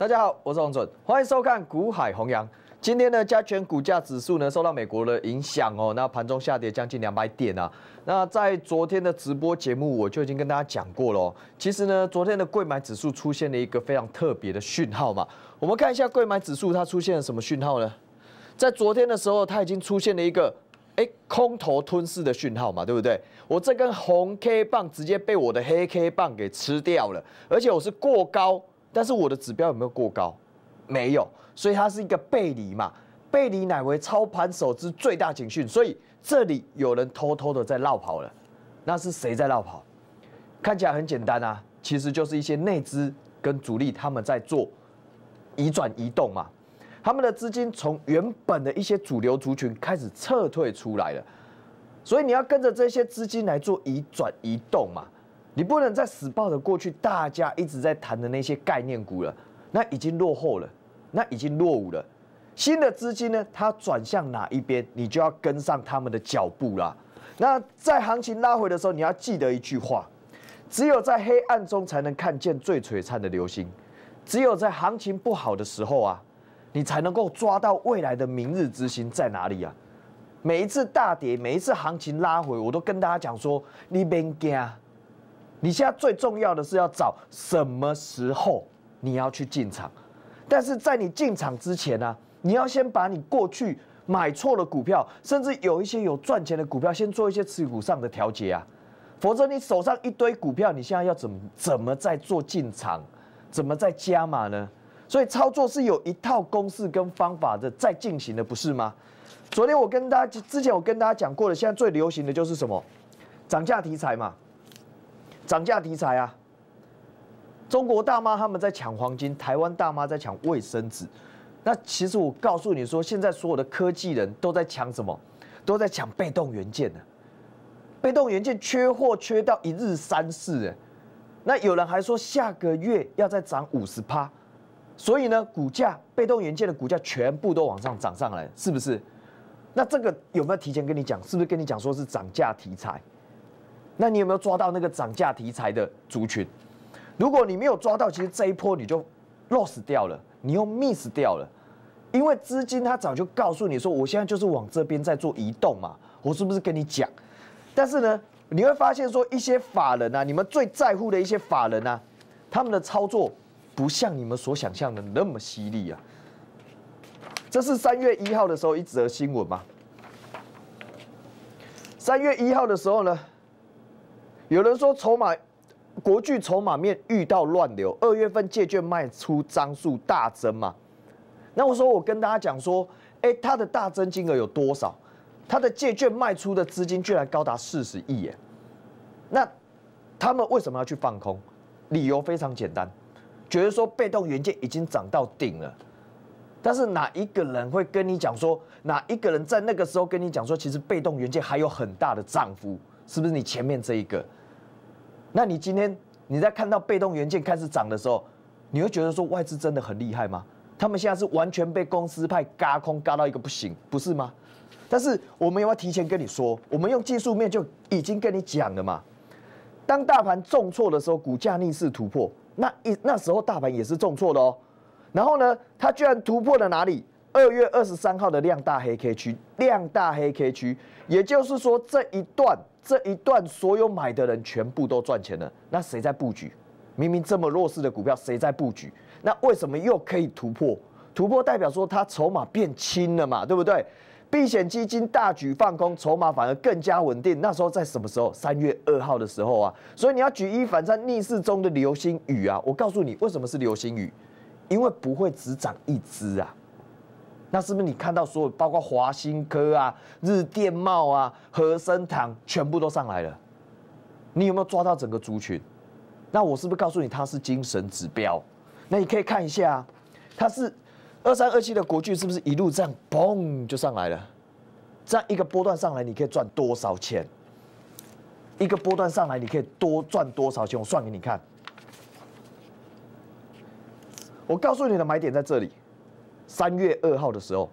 大家好，我是王准，欢迎收看《股海弘扬》。今天呢，加权股价指数呢受到美国的影响哦，那盘中下跌将近两百点啊。那在昨天的直播节目，我就已经跟大家讲过了。其实呢，昨天的贵买指数出现了一个非常特别的讯号嘛。我们看一下贵买指数它出现了什么讯号呢？在昨天的时候，它已经出现了一个哎空头吞噬的讯号嘛，对不对？我这根红 K 棒直接被我的黑 K 棒给吃掉了，而且我是过高。但是我的指标有没有过高？没有，所以它是一个背离嘛，背离乃为操盘手之最大警讯。所以这里有人偷偷的在绕跑了，那是谁在绕跑？看起来很简单啊，其实就是一些内资跟主力他们在做移转移动嘛，他们的资金从原本的一些主流族群开始撤退出来了，所以你要跟着这些资金来做移转移动嘛。你不能再死抱着过去大家一直在谈的那些概念股了，那已经落后了，那已经落伍了。新的资金呢，它转向哪一边，你就要跟上他们的脚步啦。那在行情拉回的时候，你要记得一句话：只有在黑暗中才能看见最璀璨的流星，只有在行情不好的时候啊，你才能够抓到未来的明日之星在哪里啊！每一次大跌，每一次行情拉回，我都跟大家讲说：你别惊。你现在最重要的是要找什么时候你要去进场，但是在你进场之前呢，你要先把你过去买错的股票，甚至有一些有赚钱的股票，先做一些持股上的调节啊，否则你手上一堆股票，你现在要怎么怎么再做进场，怎么再加码呢？所以操作是有一套公式跟方法的在进行的，不是吗？昨天我跟大家之前我跟大家讲过的，现在最流行的就是什么涨价题材嘛。涨价题材啊，中国大妈他们在抢黄金，台湾大妈在抢卫生纸，那其实我告诉你说，现在所有的科技人都在抢什么？都在抢被动元件呢。被动元件缺货缺到一日三市，哎，那有人还说下个月要再涨五十趴，所以呢，股价被动元件的股价全部都往上涨上来，是不是？那这个有没有提前跟你讲？是不是跟你讲说是涨价题材？那你有没有抓到那个涨价题材的族群？如果你没有抓到，其实这一波你就 loss 掉了，你又 miss 掉了，因为资金它早就告诉你说，我现在就是往这边在做移动嘛，我是不是跟你讲？但是呢，你会发现说一些法人啊，你们最在乎的一些法人啊，他们的操作不像你们所想象的那么犀利啊。这是三月一号的时候一则新闻嘛？三月一号的时候呢？有人说筹码国巨筹码面遇到乱流，二月份借券卖出张数大增嘛？那我说我跟大家讲说，哎，他的大增金额有多少？他的借券卖出的资金居然高达四十亿耶！那他们为什么要去放空？理由非常简单，觉得说被动元件已经涨到顶了。但是哪一个人会跟你讲说，哪一个人在那个时候跟你讲说，其实被动元件还有很大的涨幅？是不是你前面这一个？那你今天你在看到被动元件开始涨的时候，你会觉得说外资真的很厉害吗？他们现在是完全被公司派嘎空嘎到一个不行，不是吗？但是我们也要提前跟你说，我们用技术面就已经跟你讲了嘛。当大盘重挫的时候，股价逆势突破，那一那时候大盘也是重挫的哦。然后呢，它居然突破了哪里？二月二十三号的量大黑 K 区，量大黑 K 区，也就是说这一段。这一段所有买的人全部都赚钱了，那谁在布局？明明这么弱势的股票，谁在布局？那为什么又可以突破？突破代表说它筹码变轻了嘛，对不对？避险基金大举放空，筹码反而更加稳定。那时候在什么时候？三月二号的时候啊。所以你要举一反三，逆势中的流星雨啊！我告诉你，为什么是流星雨？因为不会只涨一只啊。那是不是你看到所有包括华新科啊、日电茂啊、和生堂全部都上来了？你有没有抓到整个族群？那我是不是告诉你它是精神指标？那你可以看一下，它是二三二七的国巨是不是一路这样嘣就上来了？这样一个波段上来你可以赚多少钱？一个波段上来你可以多赚多少钱？我算给你看。我告诉你的买点在这里。三月二号的时候，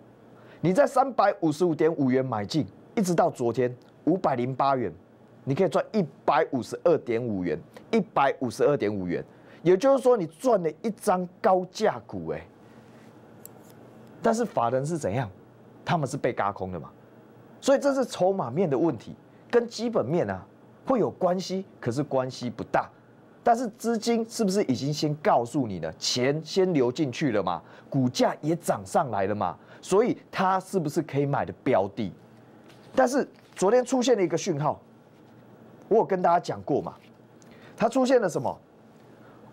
你在三百五十五点五元买进，一直到昨天五百零八元，你可以赚一百五十二点五元，一百五十二点五元，也就是说你赚了一张高价股哎。但是法人是怎样？他们是被嘎空的嘛？所以这是筹码面的问题，跟基本面啊会有关系，可是关系不大。但是资金是不是已经先告诉你了？钱先流进去了嘛，股价也涨上来了嘛，所以它是不是可以买的标的？但是昨天出现了一个讯号，我有跟大家讲过嘛？它出现了什么？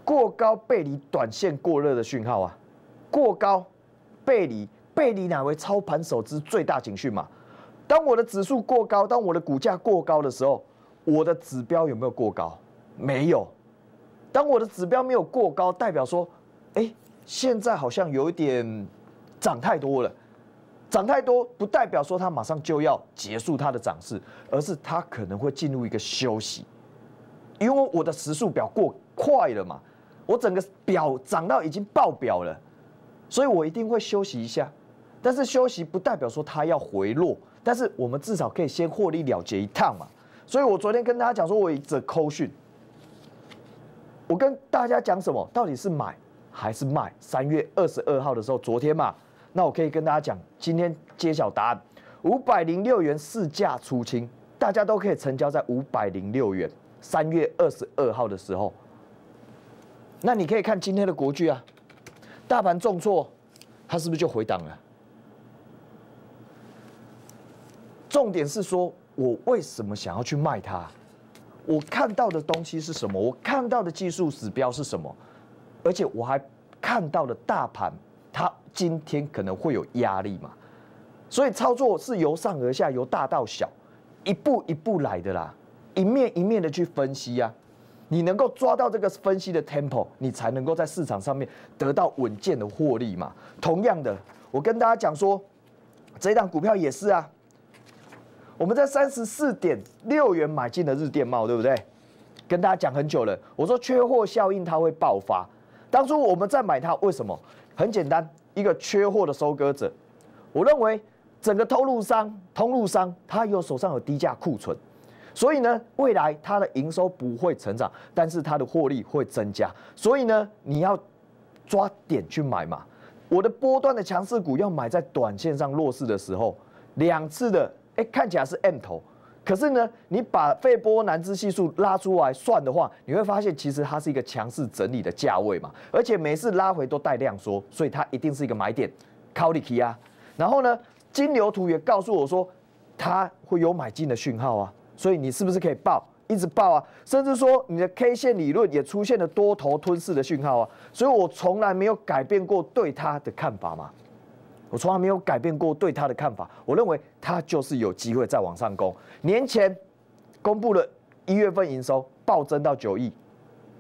过高背离、短线过热的讯号啊！过高背离，背离乃为操盘手之最大警讯嘛？当我的指数过高，当我的股价过高的时候，我的指标有没有过高？没有。当我的指标没有过高，代表说，哎，现在好像有一点涨太多了，涨太多不代表说它马上就要结束它的涨势，而是它可能会进入一个休息，因为我的时速表过快了嘛，我整个表涨到已经爆表了，所以我一定会休息一下，但是休息不代表说它要回落，但是我们至少可以先获利了结一趟嘛，所以我昨天跟大家讲说，我一直抠讯。我跟大家讲什么？到底是买还是卖？三月二十二号的时候，昨天嘛，那我可以跟大家讲，今天揭晓答案，五百零六元市价出清，大家都可以成交在五百零六元。三月二十二号的时候，那你可以看今天的国剧啊，大盘重挫，它是不是就回档了？重点是说我为什么想要去卖它？我看到的东西是什么？我看到的技术指标是什么？而且我还看到了大盘，它今天可能会有压力嘛。所以操作是由上而下，由大到小，一步一步来的啦，一面一面的去分析啊。你能够抓到这个分析的 temple，你才能够在市场上面得到稳健的获利嘛。同样的，我跟大家讲说，这一档股票也是啊。我们在三十四点六元买进了日电贸，对不对？跟大家讲很久了，我说缺货效应它会爆发。当初我们在买它，为什么？很简单，一个缺货的收割者。我认为整个通路商、通路商他有手上有低价库存，所以呢，未来它的营收不会成长，但是它的获利会增加。所以呢，你要抓点去买嘛。我的波段的强势股要买在短线上弱势的时候，两次的。哎，看起来是 M 头，可是呢，你把费波南契系数拉出来算的话，你会发现其实它是一个强势整理的价位嘛，而且每次拉回都带量缩，所以它一定是一个买点。考利基啊，然后呢，金牛图也告诉我说它会有买进的讯号啊，所以你是不是可以报一直报啊？甚至说你的 K 线理论也出现了多头吞噬的讯号啊，所以我从来没有改变过对它的看法嘛。我从来没有改变过对他的看法。我认为他就是有机会再往上攻。年前公布了一月份营收暴增到九亿，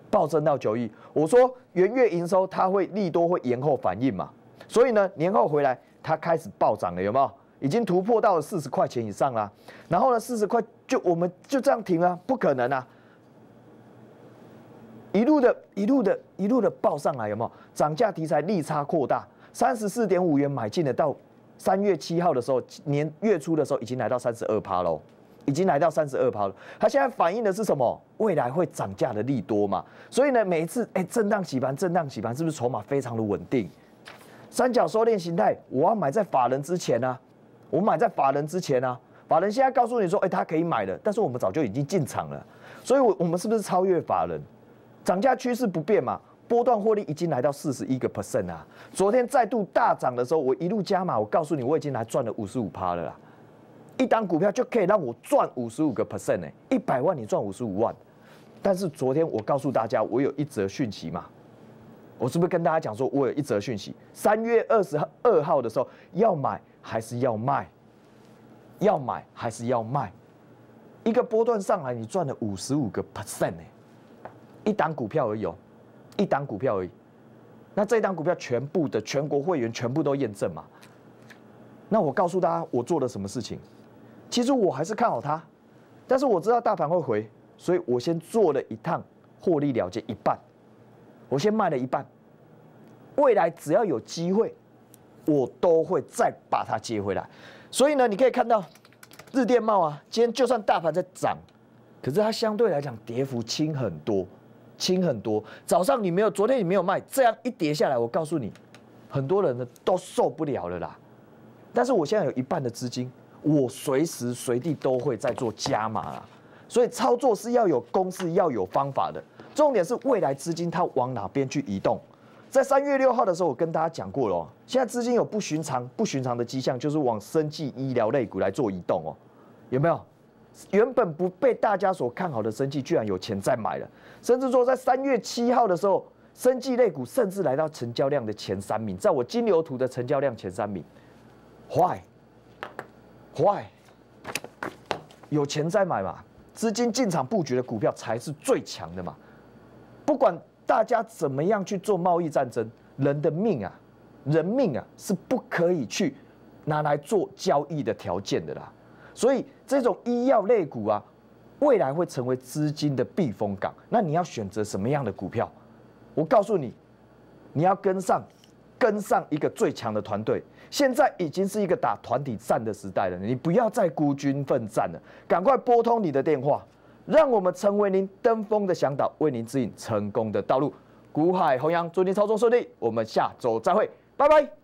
暴增到九亿。我说元月营收它会利多会延后反应嘛？所以呢，年后回来它开始暴涨了，有没有？已经突破到了四十块钱以上了。然后呢，四十块就我们就这样停了？不可能啊！一路的，一路的，一路的报上来，有没有？涨价题材利差扩大。三十四点五元买进的，到三月七号的时候，年月初的时候已经来到三十二趴喽，已经来到三十二趴了。它现在反映的是什么？未来会涨价的利多嘛？所以呢，每一次哎，震荡洗盘，震荡洗盘，是不是筹码非常的稳定？三角收敛形态，我要买在法人之前呢？我买在法人之前呢？法人现在告诉你说，哎，他可以买了，但是我们早就已经进场了，所以我我们是不是超越法人？涨价趋势不变嘛？波段获利已经来到四十一个 percent 啊！昨天再度大涨的时候，我一路加码，我告诉你，我已经来赚了五十五趴了啦。一单股票就可以让我赚五十五个 percent 哎，一百万你赚五十五万。但是昨天我告诉大家，我有一则讯息嘛，我是不是跟大家讲说我有一则讯息？三月二十二号的时候，要买还是要卖？要买还是要卖？一个波段上来，你赚了五十五个 percent 哎，一单股票而已哦。一档股票而已，那这一档股票全部的全国会员全部都验证嘛？那我告诉大家，我做了什么事情？其实我还是看好它，但是我知道大盘会回，所以我先做了一趟，获利了结一半，我先卖了一半。未来只要有机会，我都会再把它接回来。所以呢，你可以看到日电贸啊，今天就算大盘在涨，可是它相对来讲跌幅轻很多。轻很多，早上你没有，昨天你没有卖，这样一跌下来，我告诉你，很多人呢都受不了了啦。但是我现在有一半的资金，我随时随地都会在做加码啦。所以操作是要有公式，要有方法的。重点是未来资金它往哪边去移动？在三月六号的时候，我跟大家讲过了，现在资金有不寻常、不寻常的迹象，就是往生技医疗类股来做移动哦，有没有？原本不被大家所看好的生计，居然有钱在买了，甚至说在三月七号的时候，生计类股甚至来到成交量的前三名，在我金牛图的成交量前三名。Why？Why？有钱在买嘛？资金进场布局的股票才是最强的嘛？不管大家怎么样去做贸易战争，人的命啊，人命啊是不可以去拿来做交易的条件的啦。所以这种医药类股啊，未来会成为资金的避风港。那你要选择什么样的股票？我告诉你，你要跟上，跟上一个最强的团队。现在已经是一个打团体战的时代了，你不要再孤军奋战了，赶快拨通你的电话，让我们成为您登峰的向导，为您指引成功的道路。股海弘扬，祝您操作顺利，我们下周再会，拜拜。